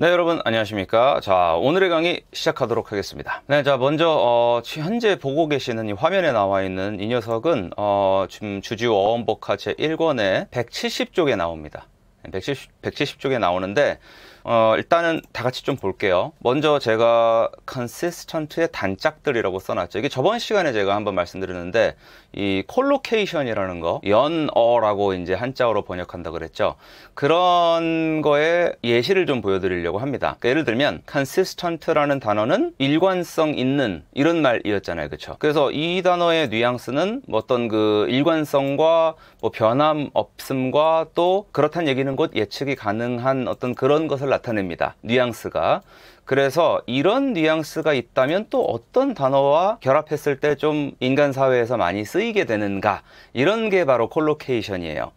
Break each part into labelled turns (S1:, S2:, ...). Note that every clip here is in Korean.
S1: 네 여러분 안녕하십니까 자 오늘의 강의 시작하도록 하겠습니다 네 자 먼저 어, 현재 보고 계시는 이 화면에 나와 있는 이 녀석은 어, 지금 주지 어원복화 제1권에 170쪽에 나옵니다 170, 170쪽에 나오는데 어, 일단은 다 같이 좀 볼게요. 먼저 제가 consistent의 단짝들이라고 써놨죠. 이게 저번 시간에 제가 한번 말씀드렸는데 이 콜로케이션이라는 거 연어라고 이제 한자어로 번역한다 그랬죠. 그런 거에 예시를 좀 보여드리려고 합니다. 그러니까 예를 들면 consistent라는 단어는 일관성 있는 이런 말이었잖아요. 그렇죠? 그래서 이 단어의 뉘앙스는 뭐 어떤 그 일관성과 뭐 변함 없음과 또 그렇다는 얘기는 곧 예측이 가능한 어떤 그런 것을 뉘앙 나타냅니다. 뉘앙스가. 그래서 이런 뉘앙스가 있다면 또 어떤 단어와 결합했을 때 좀 인간 사회에서 많이 쓰이게 되는가. 이런 게 바로 콜로케이션이에요.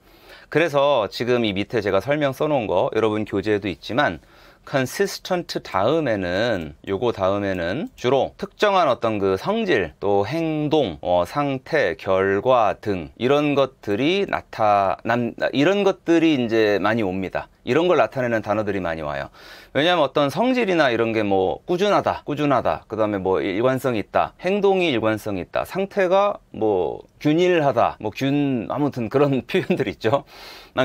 S1: 그래서 지금 이 밑에 제가 설명 써놓은 거 여러분 교재에도 있지만 consistent 다음에는 요거 다음에는 주로 특정한 어떤 그 성질 또 행동 어, 상태 결과 등 이런 것들이 나타난 이런 것들이 이제 많이 옵니다 이런 걸 나타내는 단어들이 많이 와요 왜냐하면 어떤 성질이나 이런 게 뭐 꾸준하다 꾸준하다 그 다음에 뭐 일관성이 있다 행동이 일관성이 있다 상태가 뭐 균일하다 뭐 균 아무튼 그런 표현들 있죠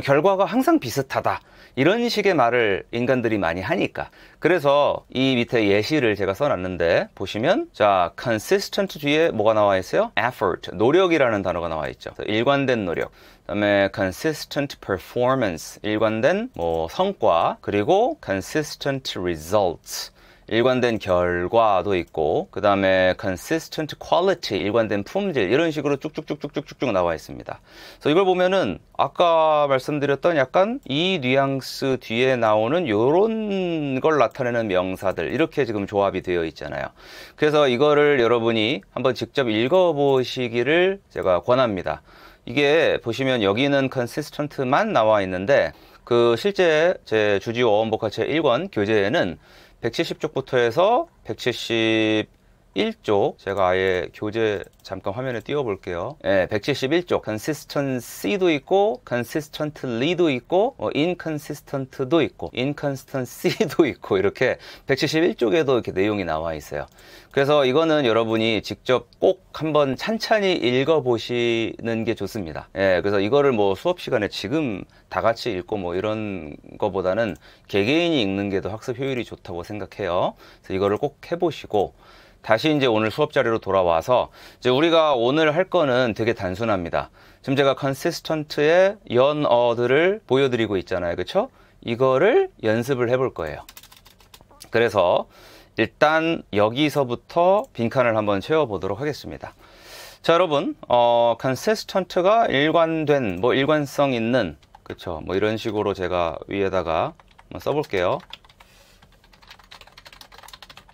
S1: 결과가 항상 비슷하다 이런 식의 말을 인간들이 많이 하니까. 그래서 이 밑에 예시를 제가 써놨는데 보시면 자 consistent 뒤에 뭐가 나와 있어요? effort 노력이라는 단어가 나와 있죠. 일관된 노력. 그다음에 consistent performance 일관된 뭐 성과 그리고 consistent results 일관된 결과도 있고 그 다음에 consistent quality 일관된 품질 이런 식으로 쭉쭉쭉쭉쭉쭉 나와 있습니다. 그래서 이걸 보면은 아까 말씀드렸던 약간 이 뉘앙스 뒤에 나오는 이런 걸 나타내는 명사들 이렇게 지금 조합이 되어 있잖아요. 그래서 이거를 여러분이 한번 직접 읽어보시기를 제가 권합니다. 이게 보시면 여기는 consistent만 나와 있는데 그 실제 제 주지어 원복화 체 1권 교재에는 170쪽부터 해서 170 1조 제가 아예 교재 잠깐 화면에 띄워 볼게요 예, 1 7 1조 consistency도 있고 consistently도 있고 어, inconsistent도 있고 inconstancy도 있고 이렇게 171쪽에도 이렇게 내용이 나와 있어요 그래서 이거는 여러분이 직접 꼭 한번 찬찬히 읽어 보시는 게 좋습니다 예, 그래서 이거를 뭐 수업 시간에 지금 다 같이 읽고 뭐 이런 거보다는 개개인이 읽는 게 더 학습 효율이 좋다고 생각해요 그래서 이거를 꼭 해보시고 다시 이제 오늘 수업 자리로 돌아와서 이제 우리가 오늘 할 거는 되게 단순합니다. 지금 제가 컨시스턴트의 연어들을 보여드리고 있잖아요. 그렇죠? 이거를 연습을 해 볼 거예요. 그래서 일단 여기서부터 빈칸을 한번 채워보도록 하겠습니다. 자 여러분 어 컨시스턴트가 일관된 뭐 일관성 있는 그쵸 뭐 이런 식으로 제가 위에다가 한번 써볼게요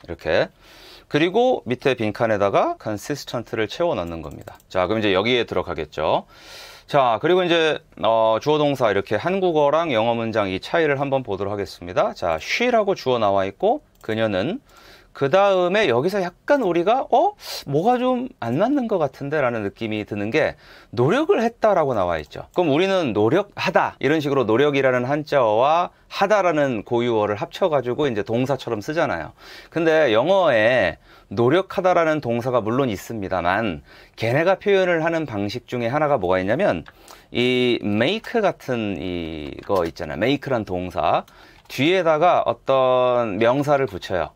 S1: 이렇게 그리고 밑에 빈칸에다가 consistent를 채워 넣는 겁니다. 자, 그럼 이제 여기에 들어가겠죠. 자, 그리고 이제 어, 주어 동사 이렇게 한국어랑 영어 문장 이 차이를 한번 보도록 하겠습니다. 자, she라고 주어 나와 있고 그녀는 그 다음에 여기서 약간 우리가 어 뭐가 좀 안 맞는 것 같은데라는 느낌이 드는 게 노력을 했다라고 나와 있죠. 그럼 우리는 노력하다 이런 식으로 노력이라는 한자어와 하다라는 고유어를 합쳐가지고 이제 동사처럼 쓰잖아요. 근데 영어에 노력하다라는 동사가 물론 있습니다만 걔네가 표현을 하는 방식 중에 하나가 뭐가 있냐면 이 make 같은 이거 있잖아요. make란 동사 뒤에다가 어떤 명사를 붙여요.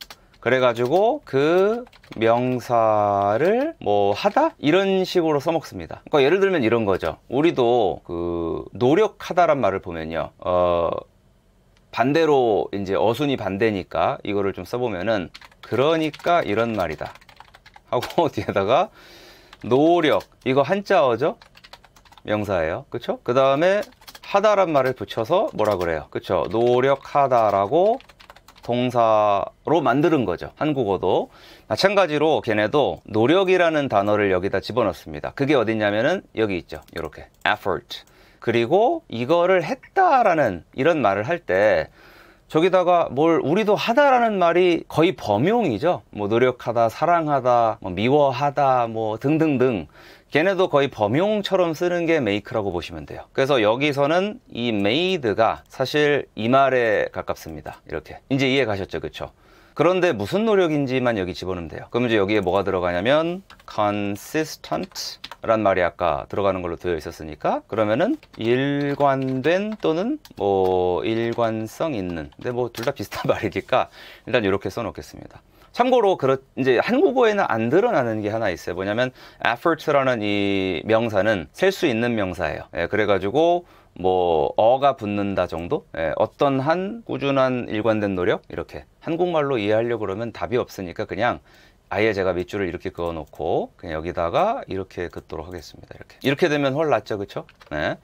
S1: 그래가지고 그 명사를 뭐 하다 이런 식으로 써먹습니다. 그러니까 예를 들면 이런 거죠. 우리도 그 노력하다란 말을 보면요. 어 반대로 이제 어순이 반대니까 이거를 좀 써보면은 그러니까 이런 말이다 하고 뒤에다가 노력 이거 한자어죠 명사예요 그쵸 그 다음에 하다란 말을 붙여서 뭐라 그래요 그쵸 노력하다라고 동사로 만드는 거죠. 한국어도. 마찬가지로 걔네도 노력이라는 단어를 여기다 집어넣습니다. 그게 어딨냐면은 여기 있죠. 이렇게 effort. 그리고 이거를 했다라는 이런 말을 할 때 저기다가 뭘 우리도 하다라는 말이 거의 범용이죠. 뭐 노력하다, 사랑하다, 뭐 미워하다, 뭐 등등등. 걔네도 거의 범용처럼 쓰는 게 make라고 보시면 돼요. 그래서 여기서는 이 made가 사실 이 말에 가깝습니다. 이렇게. 이제 이해 가셨죠? 그렇죠? 그런데 무슨 노력인지만 여기 집어넣으면 돼요. 그럼 이제 여기에 뭐가 들어가냐면 consistent 란 말이 아까 들어가는 걸로 되어 있었으니까 그러면은 일관된 또는 뭐 일관성 있는 근데 뭐 둘 다 비슷한 말이니까 일단 이렇게 써 놓겠습니다. 참고로 그렇 이제 한국어에는 안 드러나는 게 하나 있어요. 뭐냐면 effort라는 이 명사는 셀 수 있는 명사예요. 예, 그래가지고 뭐 어가 붙는다 정도 예, 어떤 한 꾸준한 일관된 노력 이렇게 한국말로 이해하려고 그러면 답이 없으니까 그냥 아예 제가 밑줄을 이렇게 그어놓고 그냥 여기다가 이렇게 긋도록 하겠습니다 이렇게 이렇게 되면 훨 낫죠 그렇죠 네.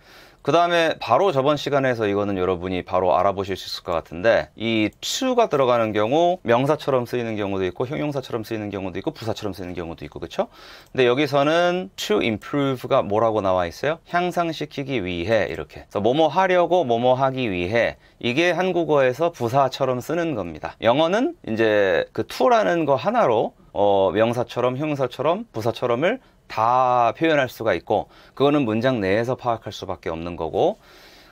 S1: 그 다음에 바로 저번 시간에서 이거는 여러분이 바로 알아보실 수 있을 것 같은데 이 to가 들어가는 경우 명사처럼 쓰이는 경우도 있고 형용사처럼 쓰이는 경우도 있고 부사처럼 쓰이는 경우도 있고 그렇죠? 근데 여기서는 to improve가 뭐라고 나와 있어요? 향상시키기 위해 이렇게 그래서 뭐뭐 하려고 뭐뭐 하기 위해 이게 한국어에서 부사처럼 쓰는 겁니다. 영어는 이제 그 to라는 거 하나로 어, 명사처럼 형사처럼 부사처럼을 다 표현할 수가 있고 그거는 문장 내에서 파악할 수밖에 없는 거고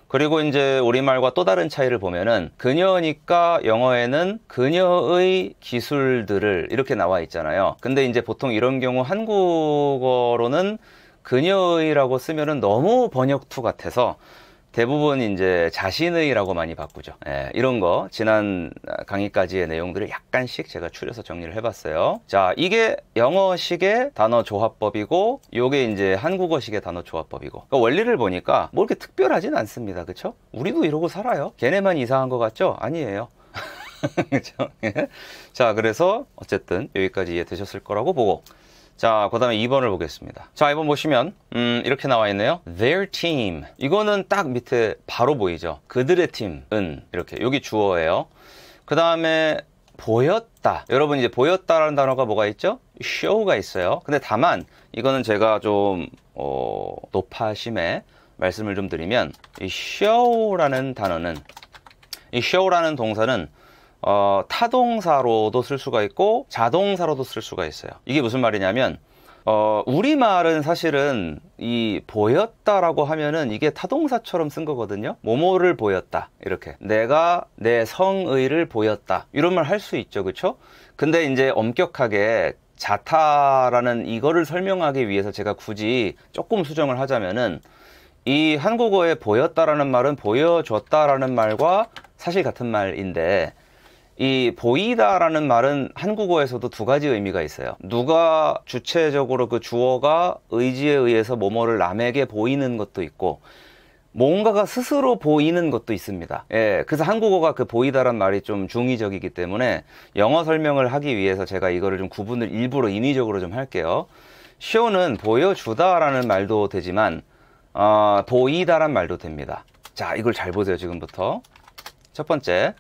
S1: 그리고 이제 우리말과 또 다른 차이를 보면은 그녀니까 영어에는 그녀의 기술들을 이렇게 나와 있잖아요. 근데 이제 보통 이런 경우 한국어로는 그녀의라고 쓰면은 너무 번역투 같아서 대부분 이제 자신의라고 많이 바꾸죠. 예, 이런 거 지난 강의까지의 내용들을 약간씩 제가 추려서 정리를 해봤어요. 자, 이게 영어식의 단어 조합법이고, 요게 이제 한국어식의 단어 조합법이고. 그러니까 원리를 보니까 뭐 이렇게 특별하진 않습니다. 그렇죠 우리도 이러고 살아요. 걔네만 이상한 것 같죠? 아니에요. 그렇죠? 자, 그래서 어쨌든 여기까지 이해되셨을 거라고 보고 자, 그 다음에 2번을 보겠습니다. 자, 2번 보시면 음, 이렇게 나와 있네요. Their team. 이거는 딱 밑에 바로 보이죠. 그들의 팀은 이렇게 여기 주어예요. 그 다음에 보였다. 여러분 이제 보였다라는 단어가 뭐가 있죠? show가 있어요. 근데 다만 이거는 제가 좀 어, 높아심에 말씀을 좀 드리면 이 show라는 단어는 이 show라는 동사는 어, 타동사로도 쓸 수가 있고 자동사로도 쓸 수가 있어요. 이게 무슨 말이냐면 어, 우리말은 사실은 이 보였다라고 하면은 이게 타동사처럼 쓴 거거든요. 모모를 보였다. 이렇게. 내가 내 성의를 보였다. 이런 말 할 수 있죠. 그렇죠? 근데 이제 엄격하게 자타라는 이거를 설명하기 위해서 제가 굳이 조금 수정을 하자면은 이 한국어의 보였다라는 말은 보여줬다라는 말과 사실 같은 말인데 이 보이다라는 말은 한국어에서도 두 가지 의미가 있어요. 누가 주체적으로 그 주어가 의지에 의해서 뭐뭐를 남에게 보이는 것도 있고 뭔가가 스스로 보이는 것도 있습니다. 예, 그래서 한국어가 그 보이다란 말이 좀 중의적이기 때문에 영어 설명을 하기 위해서 제가 이거를 좀 구분을 일부러 인위적으로 좀 할게요. 쇼는 보여주다라는 말도 되지만 어, 보이다란 말도 됩니다. 자, 이걸 잘 보세요 지금부터. 첫 번째,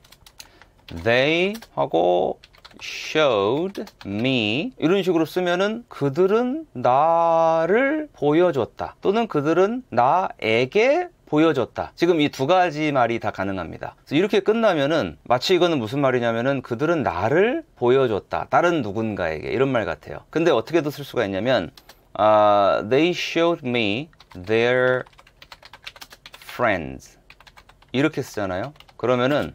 S1: They 하고 showed me 이런 식으로 쓰면은 그들은 나를 보여줬다 또는 그들은 나에게 보여줬다. 지금 이 두 가지 말이 다 가능합니다. 이렇게 끝나면은 마치 이거는 무슨 말이냐면은 그들은 나를 보여줬다. 다른 누군가에게 이런 말 같아요. 근데 어떻게도 쓸 수가 있냐면 uh, they showed me their friends 이렇게 쓰잖아요. 그러면은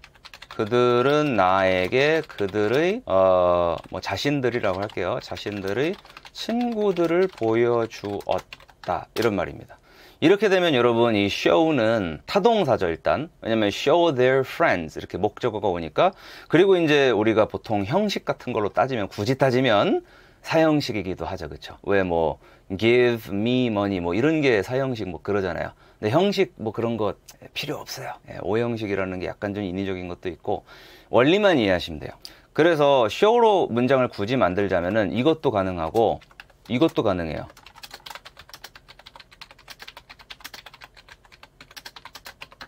S1: 그들은 나에게 그들의 어, 뭐 자신들이라고 할게요. 자신들의 친구들을 보여주었다. 이런 말입니다. 이렇게 되면 여러분 이 show는 타동사죠 일단 왜냐면 show their friends 이렇게 목적어가 오니까 그리고 이제 우리가 보통 형식 같은 걸로 따지면 굳이 따지면 사형식이기도 하죠 그쵸 왜뭐 give me money 뭐 이런 게 사형식 뭐 그러잖아요 근데 형식 뭐 그런 거 예, 필요 없어요. 예, 오형식이라는 게 약간 좀 인위적인 것도 있고 원리만 이해하시면 돼요. 그래서 쇼로 문장을 굳이 만들자면은 이것도 가능하고 이것도 가능해요.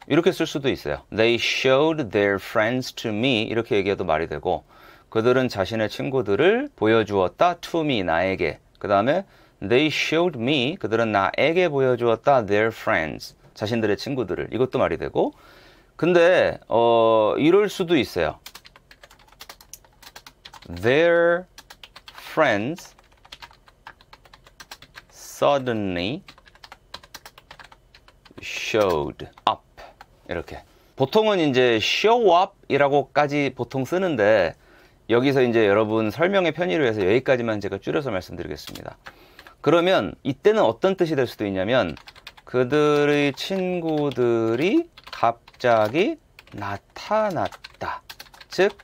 S1: 이렇게 쓸 수도 있어요. They showed their friends to me. 이렇게 얘기해도 말이 되고, 그들은 자신의 친구들을 보여주었다. To me, 나에게. 그 다음에 They showed me 그들은 나에게 보여주었다 their friends 자신들의 친구들을 이것도 말이 되고 근데 어 이럴 수도 있어요. Their friends suddenly showed up 이렇게 보통은 이제 show up이라고까지 보통 쓰는데 여기서 이제 여러분 설명의 편의를위 해서 여기까지만 제가 줄여서 말씀드리겠습니다. 그러면 이때는 어떤 뜻이 될 수도 있냐면 그들의 친구들이 갑자기 나타났다. 즉,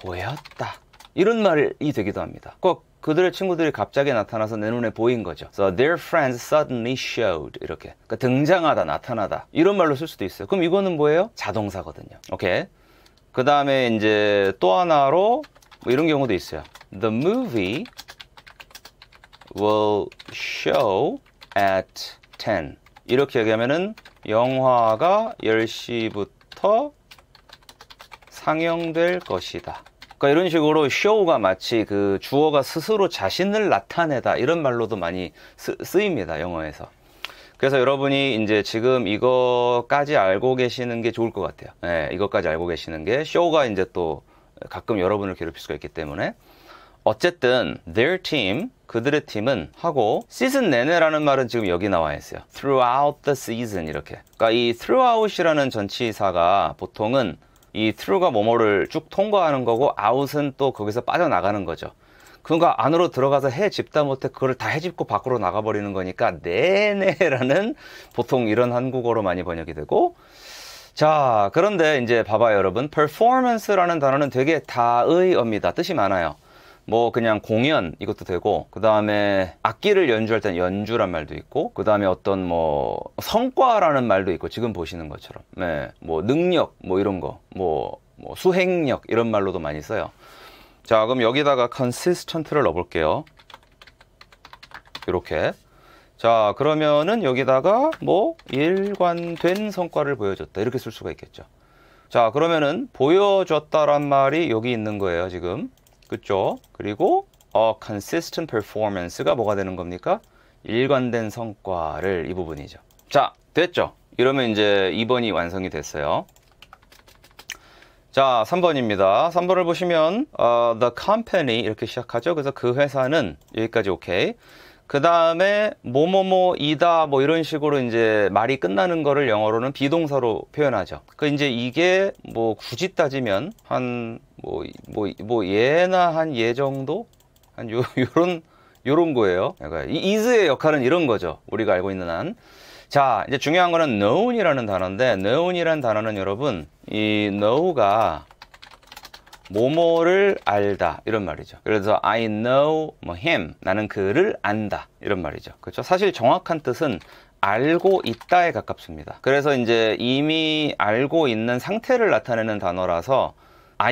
S1: 보였다. 이런 말이 되기도 합니다. 꼭 그들의 친구들이 갑자기 나타나서 내 눈에 보인 거죠. So their friends suddenly showed 이렇게 그러니까 등장하다 나타나다 이런 말로 쓸 수도 있어요. 그럼 이거는 뭐예요? 자동사거든요. 오케이. 그 다음에 이제 또 하나로 뭐 이런 경우도 있어요. The movie will show at 10. 이렇게 얘기하면은 영화가 10시부터 상영될 것이다. 그러니까 이런 식으로 show가 마치 그 주어가 스스로 자신을 나타내다 이런 말로도 많이 쓰, 쓰입니다. 영어에서. 그래서 여러분이 이제 지금 이거까지 알고 계시는 게 좋을 것 같아요. 네, 예, 이것까지 알고 계시는 게 쇼가 이제 또 가끔 여러분을 괴롭힐 수가 있기 때문에 어쨌든 their team 그들의 팀은 하고 시즌 내내라는 말은 지금 여기 나와 있어요. throughout the season 이렇게. 그러니까 이 throughout이라는 전치사가 보통은 이 through가 뭐뭐를 쭉 통과하는 거고 out은 또 거기서 빠져나가는 거죠. 그러니까 안으로 들어가서 해집다 못해 그걸 다 해집고 밖으로 나가버리는 거니까 내내라는 보통 이런 한국어로 많이 번역이 되고 자 그런데 이제 봐봐요 여러분 performance라는 단어는 되게 다의어입니다 뜻이 많아요 뭐 그냥 공연 이것도 되고 그 다음에 악기를 연주할 땐 연주란 말도 있고 그 다음에 어떤 뭐 성과라는 말도 있고 지금 보시는 것처럼 네, 뭐 능력 뭐 이런 거뭐뭐 뭐 수행력 이런 말로도 많이 써요 자 그럼 여기다가 consistent를 넣어볼게요 이렇게 자 그러면은 여기다가 뭐 일관된 성과를 보여줬다 이렇게 쓸 수가 있겠죠 자 그러면은 보여줬다란 말이 여기 있는 거예요 지금 그쵸? 그리고 a 어, consistent performance가 뭐가 되는 겁니까? 일관된 성과를 이 부분이죠. 자, 됐죠? 이러면 이제 2번이 완성이 됐어요. 자, 3번입니다. 3번을 보시면 어, the company 이렇게 시작하죠. 그래서 그 회사는 여기까지 오케이. 그 다음에 뭐뭐뭐이다 뭐 이런 식으로 이제 말이 끝나는 거를 영어로는 비동사로 표현하죠. 그 이제 이게 뭐 굳이 따지면 한 뭐, 뭐, 뭐, 예나 한 예 정도? 한 요, 요런, 요런 거예요. 그러니까 이 is의 역할은 이런 거죠. 우리가 알고 있는 한. 자, 이제 중요한 거는 known이라는 단어인데, known이라는 단어는 여러분, 이 know가 모모를 알다 이런 말이죠. 그래서 I know 뭐 him 나는 그를 안다 이런 말이죠. 그렇죠? 사실 정확한 뜻은 알고 있다에 가깝습니다. 그래서 이제 이미 알고 있는 상태를 나타내는 단어라서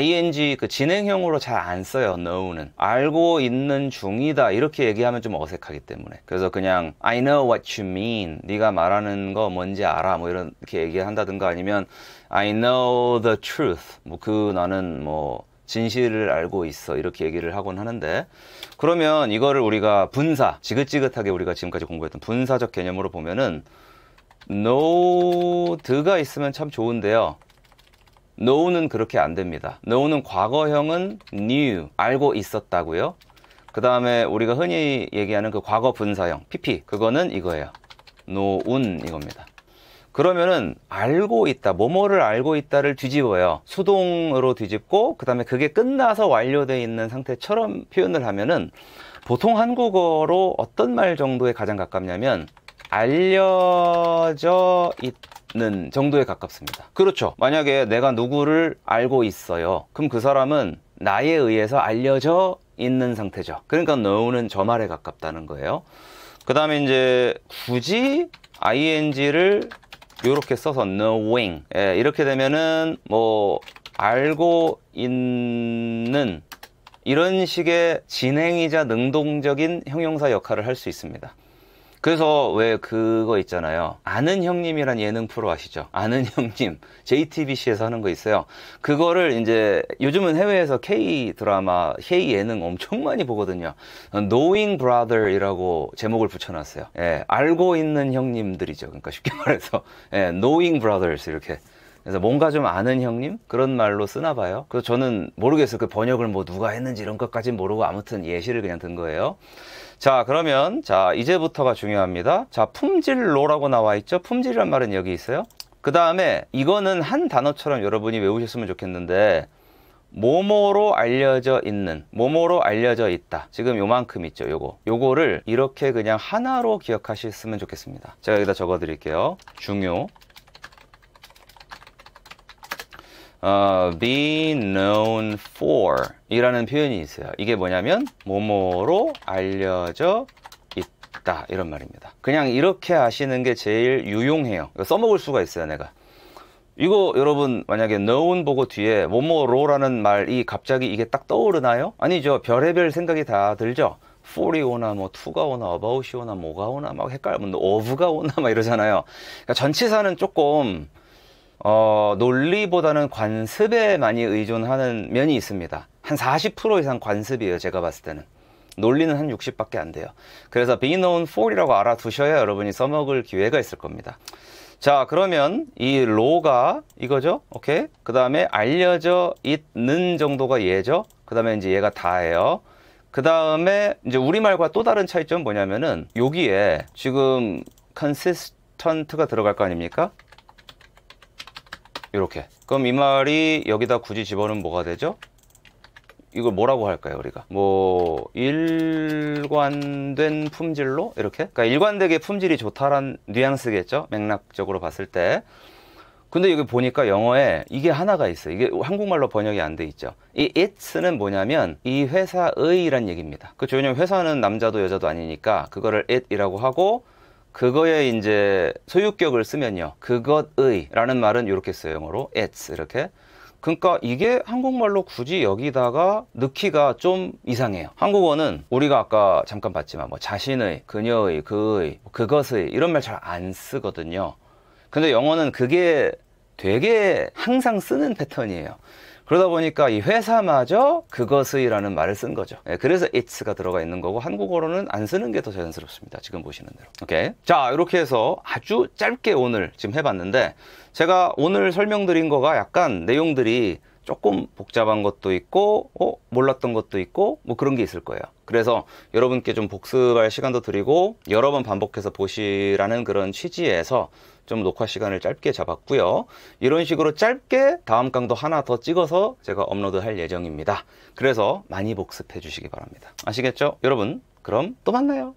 S1: ing 그 진행형으로 잘 안 써요 know는 알고 있는 중이다 이렇게 얘기하면 좀 어색하기 때문에 그래서 그냥 I know what you mean 네가 말하는 거 뭔지 알아 뭐 이렇게 얘기한다든가 아니면 I know the truth 뭐 그 나는 뭐 진실을 알고 있어 이렇게 얘기를 하곤 하는데 그러면 이거를 우리가 분사 지긋지긋하게 우리가 지금까지 공부했던 분사적 개념으로 보면은 k n o w e 가 있으면 참 좋은데요 no는 그렇게 안 됩니다. no는 과거형은 knew, 알고 있었다고요. 그 다음에 우리가 흔히 얘기하는 그 과거 분사형, pp, 그거는 이거예요. known 이겁니다. 그러면은 알고 있다, 뭐뭐를 알고 있다를 뒤집어요. 수동으로 뒤집고 그 다음에 그게 끝나서 완료돼 있는 상태처럼 표현을 하면은 보통 한국어로 어떤 말 정도에 가장 가깝냐면 알려져 있다. 있는 정도에 가깝습니다. 그렇죠. 만약에 내가 누구를 알고 있어요. 그럼 그 사람은 나에 의해서 알려져 있는 상태죠. 그러니까 k n 는저 말에 가깝다는 거예요. 그 다음에 이제 굳이 ing를 이렇게 써서 knowing 예, 이렇게 되면은 뭐 알고 있는 이런 식의 진행이자 능동적인 형용사 역할을 할 수 있습니다. 그래서 왜 그거 있잖아요. 아는 형님이란 예능 프로 아시죠? 아는 형님. JTBC에서 하는 거 있어요. 그거를 이제 요즘은 해외에서 K 드라마, K 예능 엄청 많이 보거든요. Knowing Brother이라고 제목을 붙여놨어요. 예, 알고 있는 형님들이죠. 그러니까 쉽게 말해서. 예, Knowing Brothers 이렇게. 그래서 뭔가 좀 아는 형님 그런 말로 쓰나 봐요. 그래서 저는 모르겠어요. 그 번역을 뭐 누가 했는지 이런 것까진 모르고 아무튼 예시를 그냥 든 거예요. 자 그러면 자 이제부터가 중요합니다 자 품질로라고 나와 있죠 품질이란 말은 여기 있어요 그 다음에 이거는 한 단어처럼 여러분이 외우셨으면 좋겠는데 모모로 알려져 있는 모모로 알려져 있다 지금 요만큼 있죠 요거 요거를 이렇게 그냥 하나로 기억하셨으면 좋겠습니다 제가 여기다 적어 드릴게요 중요 어, be known for 이라는 표현이 있어요. 이게 뭐냐면 뭐뭐로 알려져 있다 이런 말입니다. 그냥 이렇게 하시는 게 제일 유용해요. 써먹을 수가 있어요 내가. 이거 여러분 만약에 known 보고 뒤에 뭐뭐로라는 말이 갑자기 이게 딱 떠오르나요? 아니죠. 별의별 생각이 다 들죠. for이 오나 뭐 to가 오나 about이 오나 뭐가 오나 막 헷갈리면 of가 오나 막 이러잖아요. 그러니까 전치사는 조금 어, 논리보다는 관습에 많이 의존하는 면이 있습니다. 한 40% 이상 관습이에요, 제가 봤을 때는. 논리는 한 60밖에 안 돼요. 그래서 be known for이라고 알아두셔야 여러분이 써먹을 기회가 있을 겁니다. 자, 그러면 이 로가 이거죠? 오케이? 그 다음에 알려져 있는 정도가 얘죠? 그 다음에 이제 얘가 다예요. 그 다음에 이제 우리말과 또 다른 차이점 뭐냐면은 여기에 지금 consistent가 들어갈 거 아닙니까? 이렇게 그럼 이 말이 여기다 굳이 집어넣으면 뭐가 되죠? 이걸 뭐라고 할까요 우리가 뭐 일관된 품질로 이렇게 그러니까 일관되게 품질이 좋다란 뉘앙스겠죠 맥락적으로 봤을 때 근데 여기 보니까 영어에 이게 하나가 있어 요 이게 한국말로 번역이 안 돼 있죠 이 it는 뭐냐면 이 회사의 이란 얘기입니다 그죠 왜냐면 회사는 남자도 여자도 아니니까 그거를 it이라고 하고 그거에 이제 소유격을 쓰면요. 그것의라는 말은 이렇게 써요. 영어로 it's 이렇게. 그러니까 이게 한국말로 굳이 여기다가 넣기가 좀 이상해요. 한국어는 우리가 아까 잠깐 봤지만 뭐 자신의, 그녀의, 그의, 뭐 그것의 이런 말 잘 안 쓰거든요. 근데 영어는 그게 되게 항상 쓰는 패턴이에요. 그러다 보니까 이 회사마저 그것의라는 말을 쓴 거죠. 예, 그래서 it's가 들어가 있는 거고 한국어로는 안 쓰는 게 더 자연스럽습니다. 지금 보시는 대로. 오케이. 자, 이렇게 해서 아주 짧게 오늘 지금 해봤는데 제가 오늘 설명드린 거가 약간 내용들이 조금 복잡한 것도 있고 어? 몰랐던 것도 있고 뭐 그런 게 있을 거예요 그래서 여러분께 좀 복습할 시간도 드리고 여러 번 반복해서 보시라는 그런 취지에서 좀 녹화 시간을 짧게 잡았고요. 이런 식으로 짧게 다음 강도 하나 더 찍어서 제가 업로드 할 예정입니다. 그래서 많이 복습해 주시기 바랍니다. 아시겠죠? 여러분, 그럼 또 만나요.